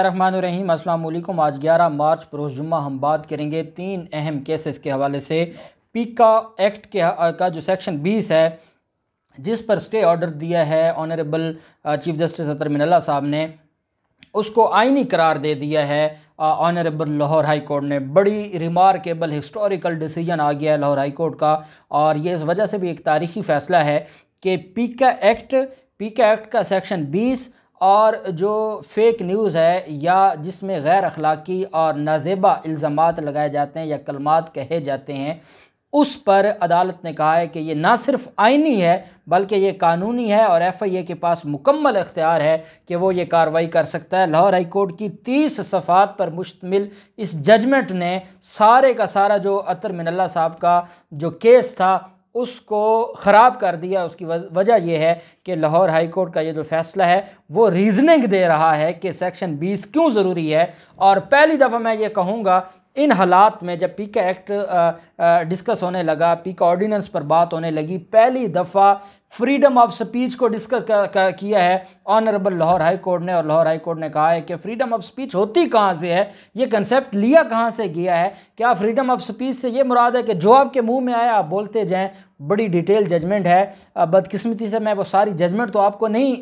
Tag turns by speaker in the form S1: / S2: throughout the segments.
S1: रहीम वालेकुम आज 11 मार्च बरोज़ जुम्मा हम बात करेंगे तीन अहम केसेस के हवाले से पीका एक्ट के का जो सेक्शन 20 है जिस पर स्टे ऑर्डर दिया है honourable chief justice Athar Minallah साहब ने उसको आइनी करार दे दिया है ऑनरेबल लाहौर हाई कोर्ट ने बड़ी रिमार्केबल हिस्टोरिकल डिसीजन आ गया है लाहौर हाई कोर्ट का और ये इस वजह से भी एक तारीखी फ़ैसला है कि पीका एक्ट पीका एक्ट का सेक्शन बीस और जो फेक न्यूज़ है या जिसमें गैर अखलाक़ी और नाजेबा इल्ज़ाम लगाए जाते हैं या कलमात कहे जाते हैं उस पर अदालत ने कहा है कि ये ना सिर्फ आइनी है बल्कि ये कानूनी है और एफ़ आई ए के पास मुकम्मल अख्तियार है कि वो ये कार्रवाई कर सकता है लाहौर हाई कोर्ट की तीस सफ़ात पर मुश्तमिल इस जजमेंट ने सारे का सारा जो अतर मिनल्ला साहब का जो केस था उसको ख़राब कर दिया उसकी वजह यह है कि लाहौर हाई कोर्ट का ये जो फैसला है वो रीज़निंग दे रहा है कि सेक्शन 20 क्यों ज़रूरी है और पहली दफ़ा मैं ये कहूँगा इन हालात में जब पी का एक्ट डिस्कस होने लगा पी का ऑर्डिनेंस पर बात होने लगी पहली दफ़ा फ्रीडम ऑफ स्पीच को डिस्कस किया है ऑनरेबल लाहौर हाई कोर्ट ने और लाहौर हाई कोर्ट ने कहा है कि फ्रीडम ऑफ स्पीच होती कहाँ से है ये कंसेप्ट लिया कहाँ से गया है क्या फ्रीडम ऑफ स्पीच से ये मुराद है कि जो आपके मुंह में आए आप बोलते जाएं बड़ी डिटेल जजमेंट है बदकिस्मती से मैं वो सारी जजमेंट तो आपको नहीं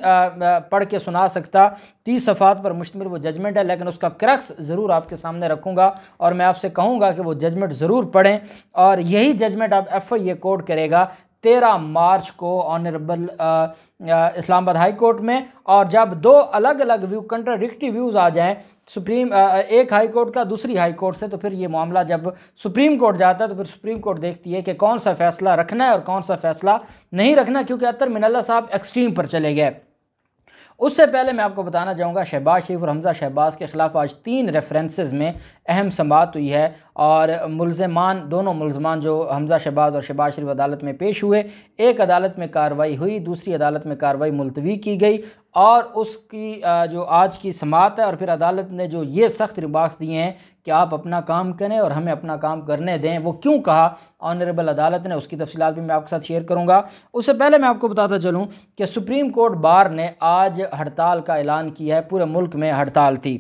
S1: पढ़ के सुना सकता तीस सफ़ात पर मुश्तमिल वो जजमेंट है लेकिन उसका क्रक्स ज़रूर आपके सामने रखूँगा और मैं आपसे कहूँगा कि वो जजमेंट ज़रूर पढ़ें और यही जजमेंट आप एफ आई ए कोड करेगा तेरह मार्च को ऑनरेबल इस्लामाबाद हाई कोर्ट में और जब दो अलग अलग व्यू कंट्राडिक्टी व्यूज़ आ जाएं सुप्रीम आ, एक हाई कोर्ट का दूसरी हाई कोर्ट से तो फिर ये मामला जब सुप्रीम कोर्ट जाता है तो फिर सुप्रीम कोर्ट देखती है कि कौन सा फैसला रखना है और कौन सा फैसला नहीं रखना क्योंकि अतर मिनल्ला साहब एक्सट्रीम पर चले गए उससे पहले मैं आपको बताना चाहूँगा शहबाज शरीफ और हमज़ा शहबाज के ख़िलाफ़ आज तीन रेफरेंसेज में अहम समात हुई है और मुलजमान दोनों मुलजमान जो हमज़ा शहबाज और शहबाज शरीफ अदालत में पेश हुए एक अदालत में कार्रवाई हुई दूसरी अदालत में कार्रवाई मुलतवी की गई और उसकी जो आज की समात है और फिर अदालत ने जो ये सख्त रिमार्क्स दिए हैं कि आप अपना काम करें और हमें अपना काम करने दें वो क्यों कहा ऑनरेबल अदालत ने उसकी तफसीत भी मैं आपके साथ शेयर करूंगा उससे पहले मैं आपको बताता चलूँ कि सुप्रीम कोर्ट बार ने आज हड़ताल का ऐलान किया है पूरे मुल्क में हड़ताल थी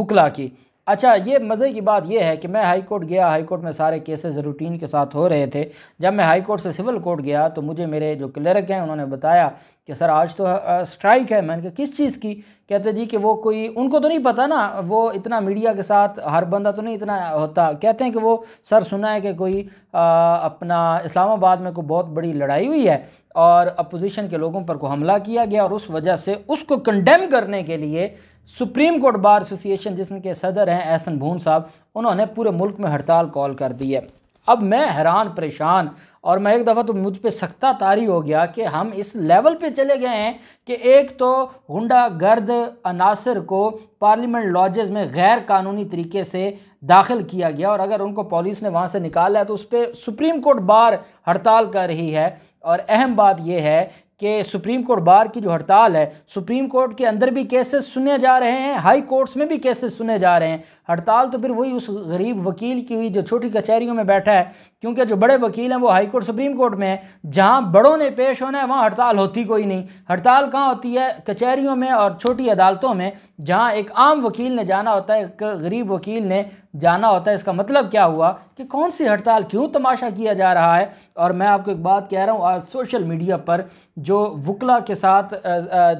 S1: वकला की अच्छा ये मज़े की बात यह है कि मैं हाई कोर्ट गया हाई कोर्ट में सारे केसेस रूटीन के साथ हो रहे थे जब मैं हाई कोर्ट से सिविल कोर्ट गया तो मुझे मेरे जो क्लर्क हैं उन्होंने बताया कि सर आज तो स्ट्राइक है मैंने कहा किस चीज़ की कहते जी कि वो कोई उनको तो नहीं पता ना वो इतना मीडिया के साथ हर बंदा तो नहीं इतना होता कहते हैं कि वो सर सुना है कि कोई आ, अपना इस्लामाबाद में कोई बहुत बड़ी लड़ाई हुई है और अपोजिशन के लोगों पर को हमला किया गया और उस वजह से उसको कंडेम करने के लिए सुप्रीम कोर्ट बार एसोसिएशन जिसमें के सदर हैं एहसन भून साहब उन्होंने पूरे मुल्क में हड़ताल कॉल कर दी है अब मैं हैरान परेशान और मैं एक दफ़ा तो मुझ पर सख्ता तारी हो गया कि हम इस लेवल पे चले गए हैं कि एक तो गुंडा गर्द अनासर को पार्लियामेंट लॉजेज़ में गैर कानूनी तरीके से दाखिल किया गया और अगर उनको पुलिस ने वहाँ से निकाला है तो उस पर सुप्रीम कोर्ट बार हड़ताल कर रही है और अहम बात यह है कि सुप्रीम कोर्ट बार की जो हड़ताल है सुप्रीम कोर्ट के अंदर भी केसेस सुने जा रहे हैं हाई कोर्ट्स में भी केसेस सुने जा रहे हैं हड़ताल तो फिर वही उस गरीब वकील की हुई जो छोटी कचहरियों में बैठा है क्योंकि जो बड़े वकील हैं वो हाई कोर्ट सुप्रीम कोर्ट में है जहाँ बड़ों ने पेश होना है वहाँ हड़ताल होती कोई नहीं हड़ताल कहाँ होती है कचहरियों में और छोटी अदालतों में जहाँ एक आम वकील ने जाना होता है एक गरीब वकील ने जाना होता है इसका मतलब क्या हुआ कि कौन सी हड़ताल क्यों तमाशा किया जा रहा है और मैं आपको एक बात कह रहा हूँ आज सोशल मीडिया पर जो वकला के साथ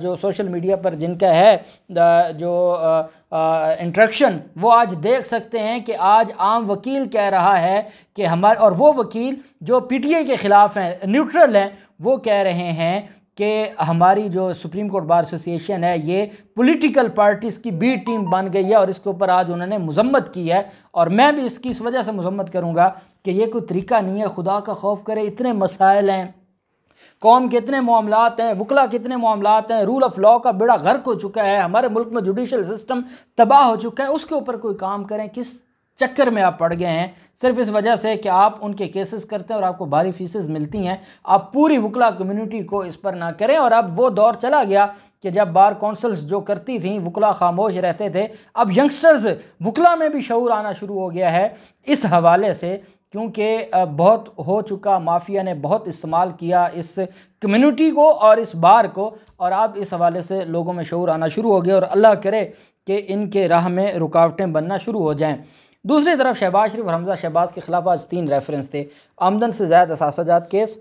S1: जो सोशल मीडिया पर जिनका है जो इंट्रक्शन वो आज देख सकते हैं कि आज आम वकील कह रहा है कि हमारे और वो वकील जो पीटीए के ख़िलाफ़ हैं न्यूट्रल हैं वो कह रहे हैं कि हमारी जो सुप्रीम कोर्ट बार एसोसिएशन है ये पॉलिटिकल पार्टीज़ की बी टीम बन गई है और इसके ऊपर आज उन्होंने मजम्मत की है और मैं भी इसकी इस वजह से मजम्मत करूँगा कि ये कोई तरीका नहीं है खुदा का खौफ करे इतने मसाइल हैं कौम के इतने मामलात हैं वकला के इतने मामला हैं रूल ऑफ लॉ का बेड़ा गर्क हो चुका है हमारे मुल्क में जुडिशल सिस्टम तबाह हो चुका है उसके ऊपर कोई काम करें किस चक्कर में आप पड़ गए हैं सिर्फ इस वजह से कि आप उनके केसेस करते हैं और आपको भारी फीसेस मिलती हैं आप पूरी वकला कम्यूनिटी को इस पर ना करें और अब वो दौर चला गया कि जब बार कौंसल्स जो करती थी वकला खामोश रहते थे अब यंगस्टर्स वकला में भी शूर आना शुरू हो गया है इस हवाले से क्योंकि बहुत हो चुका माफिया ने बहुत इस्तेमाल किया इस कम्युनिटी को और इस बार को और आप इस हवाले से लोगों में शूर आना शुरू हो गया और अल्लाह करे कि इनके राह में रुकावटें बनना शुरू हो जाएं दूसरी तरफ शहबाज शरीफ और हमजा शहबाज के खिलाफ आज तीन रेफरेंस थे आमदन से ज़्यादा असाजात केस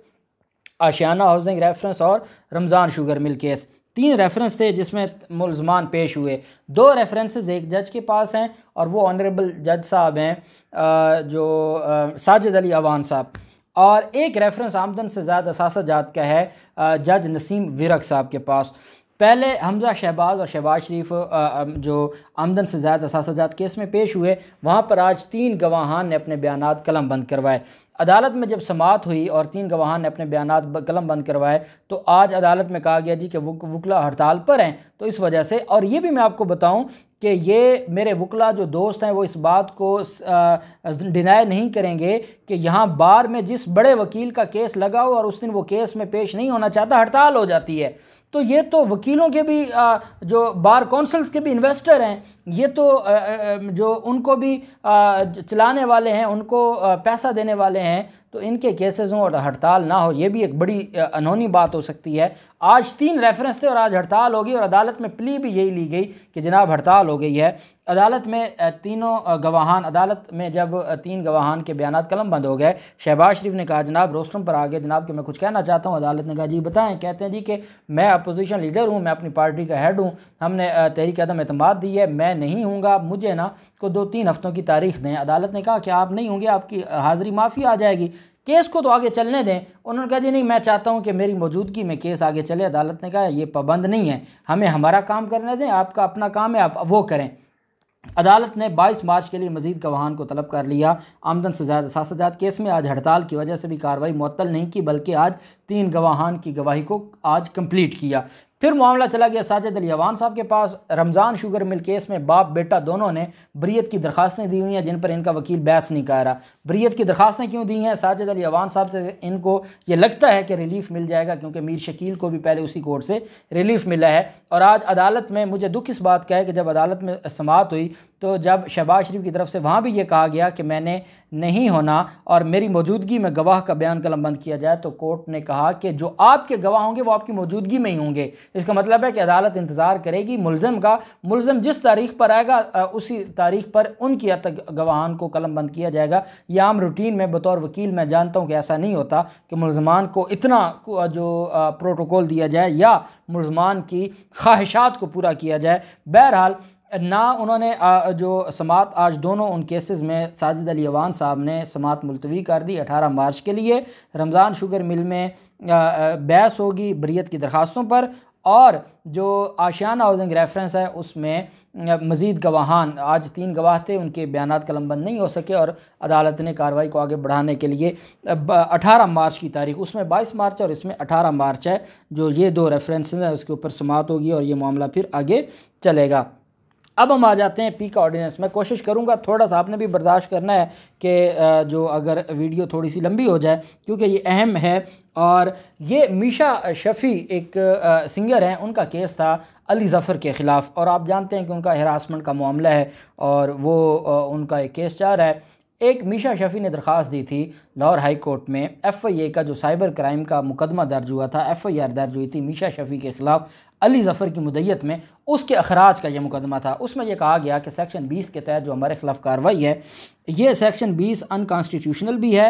S1: आशियाना हाउसिंग रेफरेंस और रमज़ान शुगर मिल केस तीन रेफरेंस थे जिसमें मुलजमान पेश हुए दो रेफरेंसेस एक जज के पास हैं और वो ऑनरेबल जज साहब हैं जो साजिद अली अवान साहब और एक रेफरेंस आमदन से ज़्यादा सासाजात का है जज नसीम विरक साहब के पास पहले हमजा शहबाज और शहबाज शरीफ जो आमदन से ज़्यादा सासाजात केस में पेश हुए वहाँ पर आज तीन गवाहान ने अपने बयान कलम बंद करवाए अदालत में जब समात हुई और तीन गवाहान ने अपने बयान कलम बंद करवाए तो आज अदालत में कहा गया जी कि वकला हड़ताल पर हैं तो इस वजह से और ये भी मैं आपको बताऊं कि ये मेरे वकला जो दोस्त हैं वो इस बात को डिनाई नहीं करेंगे कि यहाँ बार में जिस बड़े वकील का केस लगा हो और उस दिन वो केस में पेश नहीं होना चाहता हड़ताल हो जाती है तो ये तो वकीलों के भी जो बार कौंसल्स के भी इन्वेस्टर हैं ये तो जो उनको भी चलाने वाले हैं उनको पैसा देने वाले हैं ね तो इनके केसेस हों और हड़ताल ना हो ये भी एक बड़ी अनहोनी बात हो सकती है आज तीन रेफरेंस थे और आज हड़ताल होगी और अदालत में प्ली भी यही ली गई कि जनाब हड़ताल हो गई है अदालत में तीनों गवाहान अदालत में जब तीन गवाहान के बयान कलम बंद हो गए शहबाज शरीफ ने कहा जनाब रोस्टम पर आ गए जनाब कि मैं कुछ कहना चाहता हूँ अदालत ने कहा जी बताएं कहते हैं जी कि मैं अपोजिशन लीडर हूँ मैं अपनी पार्टी का हेड हूँ हमने तहरीक आदम अतमाद दी है मैं नहीं हूँ मुझे ना को दो तीन हफ्तों की तारीख दें अदालत ने कहा कि आप नहीं होंगे आपकी हाज़िरी माफ़ी आ जाएगी केस को तो आगे चलने दें उन्होंने कहा जी नहीं मैं चाहता हूँ कि मेरी मौजूदगी में केस आगे चले अदालत ने कहा ये पाबंद नहीं है हमें हमारा काम करने दें आपका अपना काम है आप वो करें अदालत ने 22 मार्च के लिए मजीद गवाहान को तलब कर लिया आमदन से ज़्यादा सासजात केस में आज हड़ताल की वजह से भी कार्रवाई मअतल नहीं की बल्कि आज तीन गवाहान की गवाही को आज कंप्लीट किया फिर मामला चला गया साजिद अली अवान साहब के पास रमज़ान शुगर मिल केस में बाप बेटा दोनों ने बरीत की दरखास्तें दी हुई हैं जिन पर इनका वकील बहस नहीं कर रहा बरीत की दरखास्तें क्यों दी हैं साजिद अली अवान साहब से इनको ये लगता है कि रिलीफ मिल जाएगा क्योंकि मीर शकील को भी पहले उसी कोर्ट से रिलीफ मिला है और आज अदालत में मुझे दुख इस बात का है कि जब अदालत में समात हुई तो जब शहबाज शरीफ की तरफ से वहाँ भी ये कहा गया कि मैंने नहीं होना और मेरी मौजूदगी में गवाह का बयान कलम बंद किया जाए तो कोर्ट ने कहा कि जो आपके गवाह होंगे वो आपकी मौजूदगी में ही होंगे इसका मतलब है कि अदालत इंतज़ार करेगी मुलम का मुलम जिस तारीख पर आएगा उसी तारीख पर उनकी गवाहान को कलम बंद किया जाएगा यह आम रूटीन में बतौर वकील मैं जानता हूँ कि ऐसा नहीं होता कि मुलजमान को इतना जो प्रोटोकॉल दिया जाए या मुलजमान की ख्वाहिशात को पूरा किया जाए बहरहाल ना उन्होंने जो समात आज दोनों उन केसेस में साजिद अली अवान साहब ने समात मुलतवी कर दी 18 मार्च के लिए रमज़ान शुगर मिल में बहस होगी बरीत की दरख्वास्तों पर और जो आशियान हाउसिंग रेफरेंस है उसमें मज़ीद गवाहान आज तीन गवाह थे उनके बयान कलमबंद नहीं हो सके और अदालत ने कार्रवाई को आगे बढ़ाने के लिए अठारह मार्च की तारीख उसमें बाईस मार्च और इसमें अठारह मार्च है जो ये दो रेफरेंस हैं उसके ऊपर समात होगी और ये मामला फिर आगे चलेगा अब हम आ जाते हैं पी का ऑर्डिनेंस मैं कोशिश करूँगा थोड़ा सा आपने भी बर्दाश्त करना है कि जो अगर वीडियो थोड़ी सी लंबी हो जाए क्योंकि ये अहम है और ये मीशा शफ़ी एक सिंगर हैं उनका केस था अली ज़फ़र के ख़िलाफ़ और आप जानते हैं कि उनका हरासमेंट का मामला है और वो उनका एक केस जा रहा है एक मीशा शफी ने दरख्वास्त दी थी लाहौर हाई कोर्ट में एफ़ आई ए का जो साइबर क्राइम का मुकदमा दर्ज हुआ था एफ़ आई आर दर्ज हुई थी मीशा शफी के ख़िलाफ़ अली ज़फ़र की मुदैत में उसके अखराज का यह मुकदमा था उसमें यह कहा गया कि सेक्शन बीस के तहत जो हमारे ख़िलाफ़ कार्रवाई है ये सेक्शन बीस अनकॉन्स्टिट्यूशनल भी है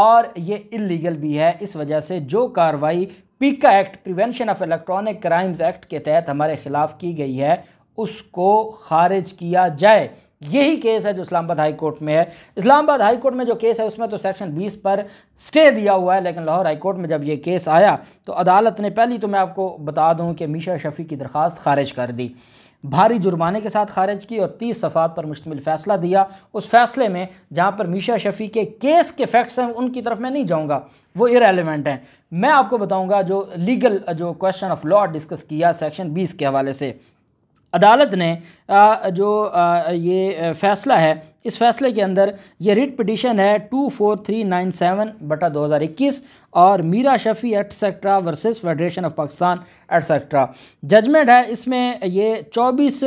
S1: और ये इलीगल भी है इस वजह से जो कार्रवाई PECA act prevention of electronic crimes act के तहत हमारे ख़िलाफ़ की गई है उसको खारिज किया जाए यही केस है जो इस्लामाबाद हाई कोर्ट में है इस्लामाबाद हाई कोर्ट में जो केस है उसमें तो सेक्शन 20 पर स्टे दिया हुआ है लेकिन लाहौर हाई कोर्ट में जब ये केस आया तो अदालत ने पहली तो मैं आपको बता दूं कि मीशा शफी की दरख्वास्त खारिज कर दी भारी जुर्माने के साथ खारिज की और तीस सफ़ात पर मुश्तमिल फ़ैसला दिया उस फैसले में जहाँ पर मीशा शफी के केस के फैक्ट्स हैं उनकी तरफ मैं नहीं जाऊँगा वो इरेलीवेंट हैं मैं आपको बताऊँगा जो लीगल जो क्वेश्चन ऑफ लॉ डिस्कस किया सेक्शन बीस के हवाले से अदालत ने जो ये फ़ैसला है इस फैसले के अंदर यह रिट पटिशन है two four three nine seven बटा दो हज़ार इक्कीस और Meera Shafi etcetera versus federation of Pakistan etcetera judgment है इसमें ये चौबीस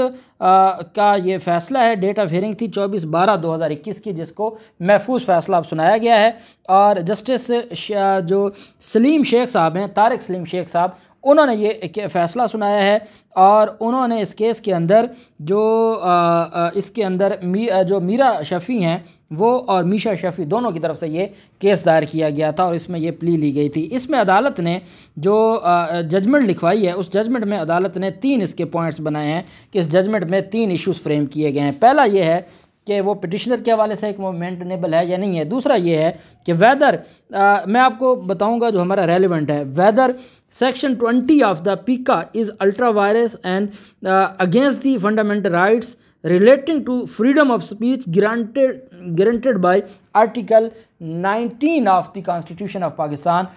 S1: का ये फैसला है डेट ऑफ हेयरिंग थी चौबीस बारह दो हज़ार इक्कीस की जिसको महफूज फैसला अब सुनाया गया है और जस्टिस जो सलीम शेख साहब हैं तारक सलीम शेख साहब उन्होंने ये फैसला सुनाया है और उन्होंने इस केस के अंदर जो आ, आ, इसके अंदर मी, जो मीरा मीरा शफ़ी हैं वो और मीशा शफ़ी दोनों की तरफ से ये केस दायर किया गया था और इसमें ये प्ली ली गई थी इसमें अदालत ने जो जजमेंट लिखवाई है उस जजमेंट में अदालत ने तीन इसके पॉइंट्स बनाए हैं कि इस जजमेंट में तीन इश्यूज़ फ्रेम किए गए हैं पहला ये है कि वो पिटिशनर के हवाले से एक मोमेंटनेबल है या नहीं है दूसरा ये है कि वेदर आ, मैं आपको बताऊंगा जो हमारा रेलिवेंट है whether section 20 of the PECA is ultra vires and against the fundamental rights relating to freedom of speech granted granted by article 19 of the constitution of pakistan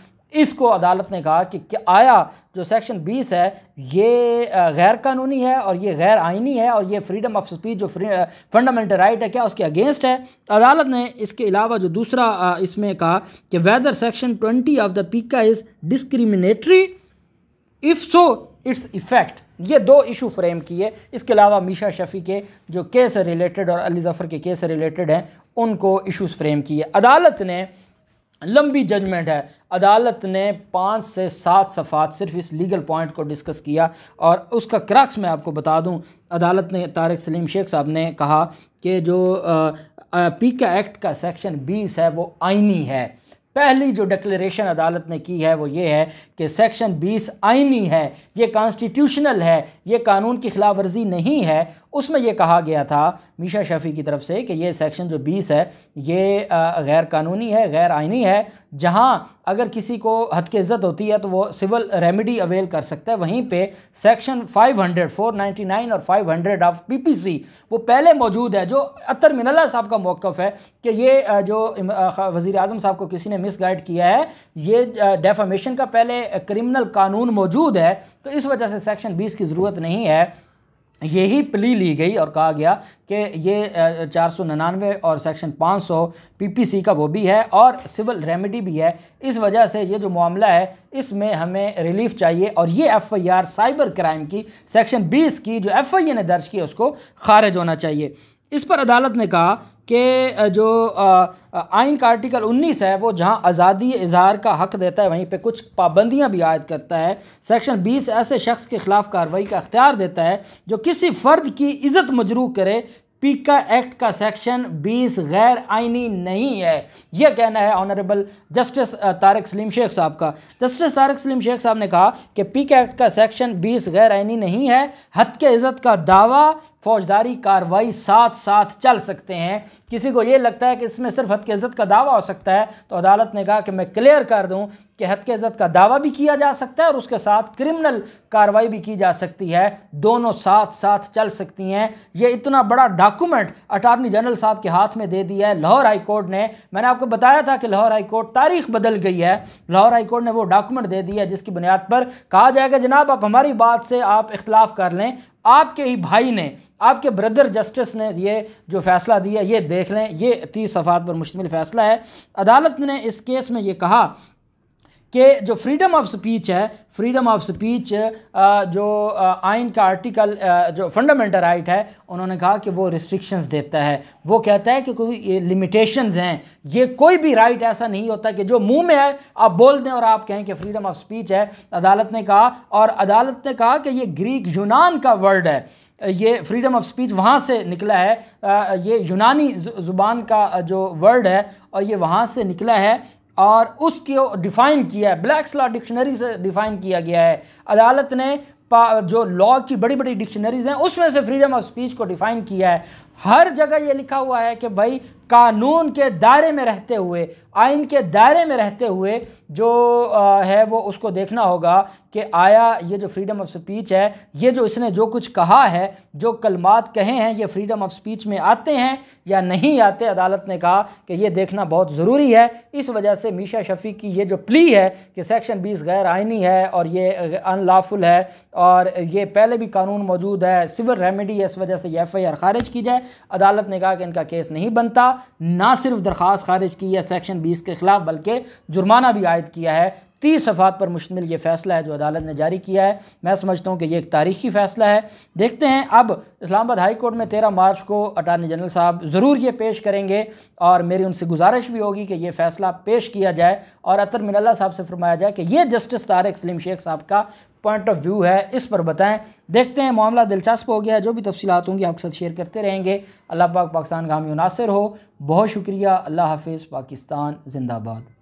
S1: इसको अदालत ने कहा कि, कि आया जो सेक्शन 20 है ये गैर कानूनी है और ये गैर आइनी है और ये फ्रीडम ऑफ स्पीच जो फंडामेंटल राइट है क्या उसके अगेंस्ट है अदालत ने इसके अलावा जो दूसरा इसमें कहा कि whether section 20 of the PECA is discriminatory if so its effect ये दो इशू फ्रेम किए इसके अलावा मीशा शफ़ी के जो केस रिलेटेड और अली जफ़र के केस रिलेटेड हैं उनको इशूज़ फ्रेम किए अदालत ने लंबी जजमेंट है अदालत ने पाँच से सात सफ़ात सिर्फ इस लीगल पॉइंट को डिस्कस किया और उसका क्रक्स मैं आपको बता दूं अदालत ने तारक सलीम शेख साहब ने कहा कि जो पीका एक्ट का सेक्शन बीस है वो आइनी है पहली जो डिक्लेरेशन अदालत ने की है वो ये है कि सेक्शन 20 आइनी है ये कॉन्स्टिट्यूशनल है ये कानून की खिलाफ वर्जी नहीं है उसमें यह कहा गया था मीशा शफी की तरफ से कि ये सेक्शन जो 20 है ये गैर कानूनी है गैर आइनी है जहाँ अगर किसी को हद की इज़्ज़त होती है तो वो सिविल रेमेडी अवेल कर सकता है वहीं पर सेक्शन फाइव हंड्रेड और हंड्रेड ऑफ पी वो पहले मौजूद है जो अतर मिनला साहब का मौक़ है कि ये जो वज़ी अजम साहब को किसी ने मिसगाइड किया है ये डेफामेशन का पहले क्रिमिनल कानून मौजूद है तो इस वजह से सेक्शन बीस की ज़रूरत नहीं है यही प्ली ली गई और कहा गया कि ये चार सौ निन्यानवे और सेक्शन पाँच सौ पी पी सी का वो भी है और सिविल रेमेडी भी है इस वजह से ये जो मामला है इसमें हमें रिलीफ चाहिए और ये F I R cyber crime की सेक्शन बीस की जो एफ आई ए ने दर्ज की उसको खारिज होना चाहिए इस पर अदालत ने कहा कि जो आइन का आर्टिकल 19 है वो जहां आज़ादी इजहार का हक देता है वहीं पे कुछ पाबंदियां भी आयद करता है सेक्शन 20 ऐसे शख्स के खिलाफ कार्रवाई का अख्तियार देता है जो किसी फ़र्द की इज़्ज़त मजरू करे पीका एक्ट का सेक्शन 20 गैर आइनी नहीं है यह कहना है ऑनरेबल जस्टिस तारक सलीम शेख साहब का जस्टिस तारक सलीम शेख साहब ने कहा कि पीका एक्ट का सेक्शन 20 गैर आइनी नहीं है हद के इज़्ज़त का दावा फौजदारी कार्रवाई साथ साथ चल सकते हैं किसी को ये लगता है कि इसमें सिर्फ हद के इज़्ज़त का दावा हो सकता है तो अदालत ने कहा कि मैं क्लियर कर दूँ कि हद के इज़्ज़त का दावा भी किया जा सकता है और उसके साथ क्रिमिनल कार्रवाई भी की जा सकती है दोनों साथ साथ चल सकती हैं यह इतना बड़ा डाक डॉक्यूमेंट अटॉर्नी जनरल साहब के हाथ में दे दिया है लाहौर हाई कोर्ट ने मैंने आपको बताया था कि लाहौर हाई कोर्ट तारीख बदल गई है लाहौर हाई कोर्ट ने वो डॉक्यूमेंट दे दिया है जिसकी बुनियाद पर कहा जाएगा जनाब आप हमारी बात से आप इख्तलाफ कर लें आपके ही भाई ने आपके ब्रदर जस्टिस ने ये जो फ़ैसला दिया ये देख लें ये तीस सफ़ात पर मुश्तमिल फ़ैसला है अदालत ने इस केस में ये कहा कि जो फ्रीडम ऑफ स्पीच है फ्रीडम ऑफ स्पीच जो आइन का आर्टिकल जो फंडामेंटल राइट है उन्होंने कहा कि वो रिस्ट्रिक्शंस देता है वो कहता है कि कोई ये लिमिटेशंस हैं ये कोई भी राइट ऐसा नहीं होता कि जो मुंह में है आप बोल दें और आप कहें कि फ्रीडम ऑफ स्पीच है अदालत ने कहा और अदालत ने कहा कि ये ग्रीक यूनान का वर्ड है ये फ्रीडम ऑफ स्पीच वहाँ से निकला है ये यूनानी ज़ुबान का जो वर्ड है और ये वहाँ से निकला है और उसको डिफ़ाइन किया है ब्लैक्स लॉ डिक्शनरी से डिफ़ाइन किया गया है अदालत ने जो लॉ की बड़ी बड़ी डिक्शनरीज हैं उसमें से फ्रीडम ऑफ स्पीच को डिफ़ाइन किया है हर जगह ये लिखा हुआ है कि भाई कानून के दायरे में रहते हुए आइन के दायरे में रहते हुए जो है वो उसको देखना होगा कि आया ये जो फ्रीडम ऑफ स्पीच है ये जो इसने जो कुछ कहा है जो कलमात कहे हैं ये फ्रीडम ऑफ स्पीच में आते हैं या नहीं आते अदालत ने कहा कि ये देखना बहुत ज़रूरी है इस वजह से मीशा शफी की ये जो प्ली है कि सेक्शन बीस गैर आइनी है और ये अनलाफुल है और ये पहले भी कानून मौजूद है सिविल रेमेडी है इस वजह से ये एफ आई आर खारिज की जाए अदालत ने कहा कि इनका केस नहीं बनता ना सिर्फ दरख्वास्त खारिज की है सेक्शन बीस के ख़िलाफ़ बल्कि जुर्माना भी आयद किया है तीस सफ़ात पर मुश्तम ये फ़ैसला है जो अदालत ने जारी किया है मैं समझता हूँ कि यह एक तारीखी फ़ैसला है देखते हैं अब इस्लामाबाद हाई कोर्ट में तेरह मार्च को अटारनी जनरल साहब ज़रूर ये पेश करेंगे और मेरी उनसे गुजारिश भी होगी कि यह फ़ैसला पेश किया जाए और अतर मिनल्ला साहब से फरमाया जाए कि यह जस्टिस तारक सलीम शेख साहब का पॉइंट ऑफ व्यू है इस पर बताएं देखते हैं मामला दिलचस्प हो गया जो भी तफसीत होंगी आपके साथ शेयर करते रहेंगे अल्लाह पाक पाकिस्तान का हामी नासिर हो बहुत शुक्रिया अल्लाह हाफिज़ पाकिस्तान जिंदाबाद